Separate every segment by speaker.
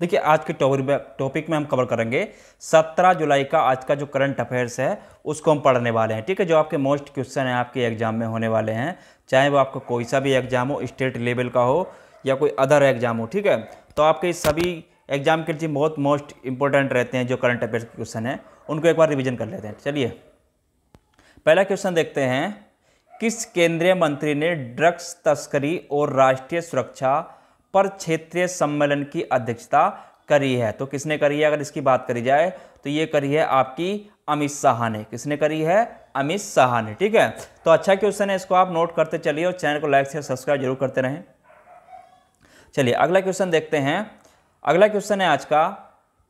Speaker 1: देखिए आज के टॉपिक में हम कवर करेंगे 17 जुलाई का आज का जो करंट अफेयर्स है उसको हम पढ़ने वाले हैं ठीक है जो आपके मोस्ट क्वेश्चन हैं आपके एग्जाम में होने वाले हैं चाहे वो आपका कोई सा भी एग्जाम हो स्टेट लेवल का हो या कोई अदर एग्जाम हो ठीक है तो आपके सभी एग्जाम के लिए बहुत मोस्ट इंपॉर्टेंट रहते हैं जो करंट अफेयर्स के क्वेश्चन हैं उनको एक बार रिविजन कर लेते हैं चलिए पहला क्वेश्चन देखते हैं किस केंद्रीय मंत्री ने ड्रग्स तस्करी और राष्ट्रीय सुरक्षा पर क्षेत्रीय सम्मेलन की अध्यक्षता करी है तो किसने करी है अगर इसकी बात करी जाए तो ये करी है आपकी अमित शाह ने किसने करी है अमित शाह ने ठीक है तो अच्छा क्वेश्चन है इसको आप नोट करते चलिए और चैनल को लाइक से सब्सक्राइब जरूर करते रहें चलिए अगला क्वेश्चन देखते हैं अगला क्वेश्चन है आज का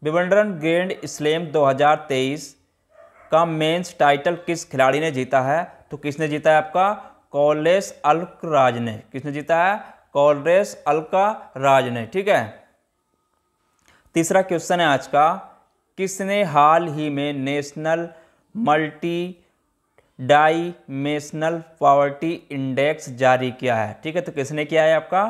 Speaker 1: विवंडरन ग्रैंड स्लेम 2023 का मेंस टाइटल किस खिलाड़ी ने जीता है तो किसने जीता है आपका कॉलेस अलकराज ने किसने जीता है कॉलरेस अलका राज ने ठीक है तीसरा क्वेश्चन है आज का किसने हाल ही में national multi dimensional poverty index जारी किया है ठीक है तो किसने किया है आपका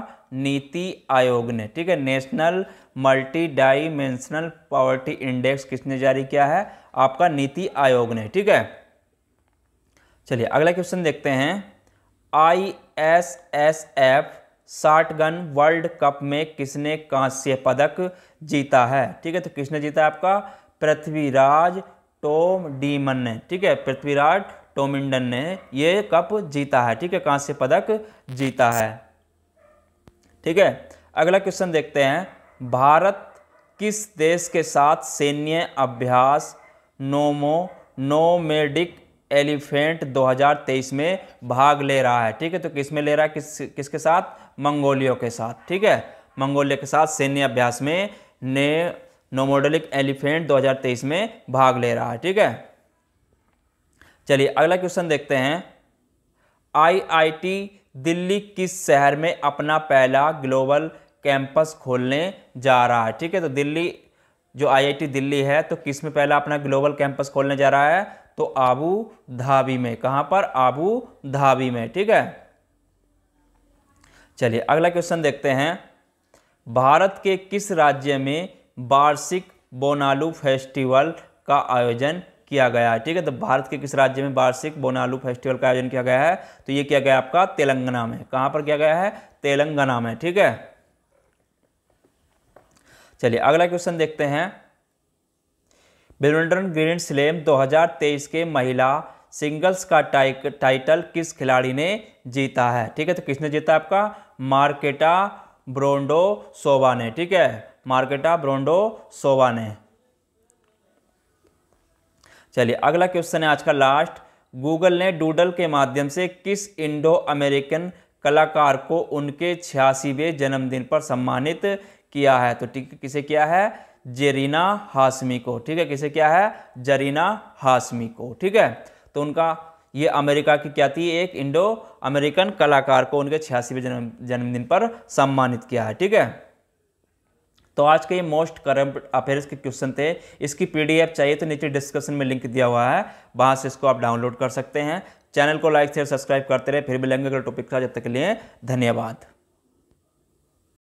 Speaker 1: नीति आयोग ने ठीक है national multi dimensional poverty index किसने जारी किया है आपका नीति आयोग ने ठीक है चलिए अगला क्वेश्चन देखते हैं I S S F shotgun world cup में किसने कांस्य पदक जीता है ठीक है तो किसने जीता है आपका पृथ्वीराज टोम डीमन ने ठीक है पृथ्वीराज टोमिंडन ने ये कप जीता है ठीक है कांस्य पदक जीता है ठीक है अगला क्वेश्चन देखते हैं भारत किस देश के साथ सैन्य अभ्यास नोमो नोमेडिक एलिफेंट 2023 में भाग ले रहा है ठीक है तो किस में ले रहा है किस किसके साथ मंगोलियों के साथ ठीक है मंगोलिया के साथ सैन्य अभ्यास में ने नोमोडलिक एलिफेंट 2023 में भाग ले रहा है ठीक है चलिए अगला क्वेश्चन देखते हैं आईआईटी दिल्ली किस शहर में अपना पहला ग्लोबल कैंपस खोलने जा रहा है ठीक है तो दिल्ली जो आईआईटी दिल्ली है तो किस में पहला अपना ग्लोबल कैंपस खोलने जा रहा है तो आबू धाबी में कहां पर आबू धाबी में ठीक है चलिए अगला क्वेश्चन देखते हैं भारत के किस राज्य में वार्षिक बोनालू फेस्टिवल का आयोजन किया गया है ठीक है तो भारत के किस राज्य में वार्षिक बोनालू फेस्टिवल का आयोजन किया गया है तो यह किया गया आपका तेलंगाना में कहां पर किया गया है तेलंगाना में ठीक है चलिए अगला क्वेश्चन देखते हैं विंबलडन ग्रैंड स्लैम 2023 के महिला सिंगल्स का टाइक, टाइटल किस खिलाड़ी ने जीता है ठीक है तो किसने जीता आपका मार्केटा ब्रोंडो सोवा ने ठीक है मार्केटा ब्रोंडो सोवा ने चलिए अगला क्वेश्चन है आज का लास्ट गूगल ने डूडल के माध्यम से किस इंडो अमेरिकन कलाकार को उनके छियासीवें जन्मदिन पर सम्मानित किया है तो ठीक किसे किया है जेरीना हाशमी को ठीक है किसे क्या है जरीना हाशमी को ठीक है तो उनका ये अमेरिका की क्या थी एक इंडो अमेरिकन कलाकार को उनके छियासीवें जन्म जन्मदिन पर सम्मानित किया है ठीक है तो आज के ये मोस्ट करंट अफेयर्स के क्वेश्चन थे इसकी पीडीएफ चाहिए तो नीचे डिस्क्रिप्शन में लिंक दिया हुआ है वहाँ से इसको आप डाउनलोड कर सकते हैं चैनल को लाइक शेयर सब्सक्राइब करते रहे फिर भी लेंगे टॉपिक था जब तक के लिए धन्यवाद